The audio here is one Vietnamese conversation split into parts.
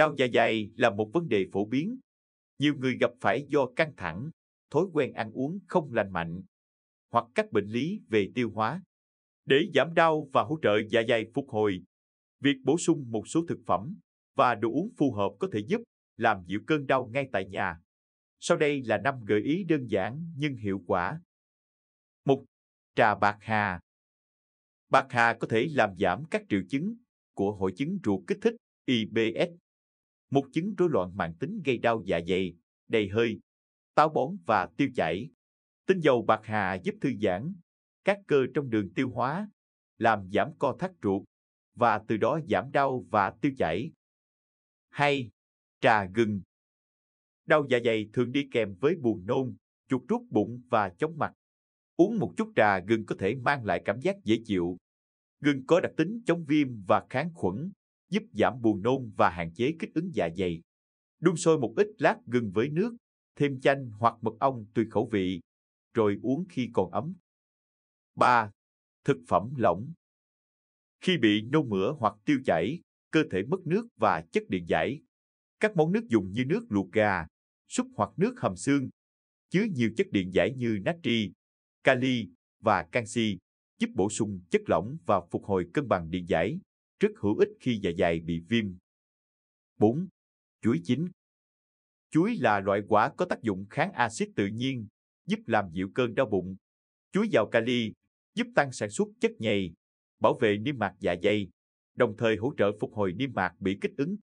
Đau dạ dày là một vấn đề phổ biến. Nhiều người gặp phải do căng thẳng, thói quen ăn uống không lành mạnh hoặc các bệnh lý về tiêu hóa. Để giảm đau và hỗ trợ dạ dày phục hồi, việc bổ sung một số thực phẩm và đồ uống phù hợp có thể giúp làm dịu cơn đau ngay tại nhà. Sau đây là năm gợi ý đơn giản nhưng hiệu quả. 1. Trà bạc hà Bạc hà có thể làm giảm các triệu chứng của hội chứng ruột kích thích IBS một chứng rối loạn mạng tính gây đau dạ dày, đầy hơi, táo bón và tiêu chảy. Tinh dầu bạc hà giúp thư giãn các cơ trong đường tiêu hóa, làm giảm co thắt ruột và từ đó giảm đau và tiêu chảy. Hay trà gừng. Đau dạ dày thường đi kèm với buồn nôn, chuột rút bụng và chóng mặt. Uống một chút trà gừng có thể mang lại cảm giác dễ chịu. Gừng có đặc tính chống viêm và kháng khuẩn, giúp giảm buồn nôn và hạn chế kích ứng dạ dày. Đun sôi một ít lát gừng với nước, thêm chanh hoặc mật ong tùy khẩu vị, rồi uống khi còn ấm. 3. Thực phẩm lỏng Khi bị nôn mửa hoặc tiêu chảy, cơ thể mất nước và chất điện giải. Các món nước dùng như nước luộc gà, súp hoặc nước hầm xương, chứa nhiều chất điện giải như natri, kali và canxi, giúp bổ sung chất lỏng và phục hồi cân bằng điện giải rất hữu ích khi dạ dày bị viêm. 4. Chuối chín Chuối là loại quả có tác dụng kháng axit tự nhiên, giúp làm dịu cơn đau bụng. Chuối giàu kali, giúp tăng sản xuất chất nhầy, bảo vệ niêm mạc dạ dày, đồng thời hỗ trợ phục hồi niêm mạc bị kích ứng.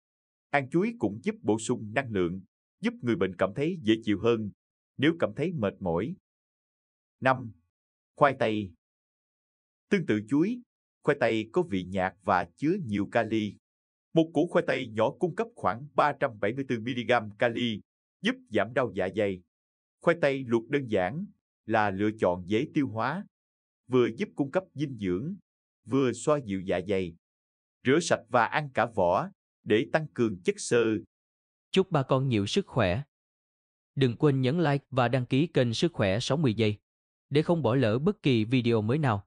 Ăn chuối cũng giúp bổ sung năng lượng, giúp người bệnh cảm thấy dễ chịu hơn nếu cảm thấy mệt mỏi. 5. Khoai tây Tương tự chuối, khoai tây có vị nhạt và chứa nhiều kali. Một củ khoai tây nhỏ cung cấp khoảng 374mg kali, giúp giảm đau dạ dày. Khoai tây luộc đơn giản là lựa chọn dễ tiêu hóa, vừa giúp cung cấp dinh dưỡng, vừa xoa dịu dạ dày. Rửa sạch và ăn cả vỏ để tăng cường chất xơ. Chúc bà con nhiều sức khỏe. Đừng quên nhấn like và đăng ký kênh Sức khỏe 60 giây để không bỏ lỡ bất kỳ video mới nào.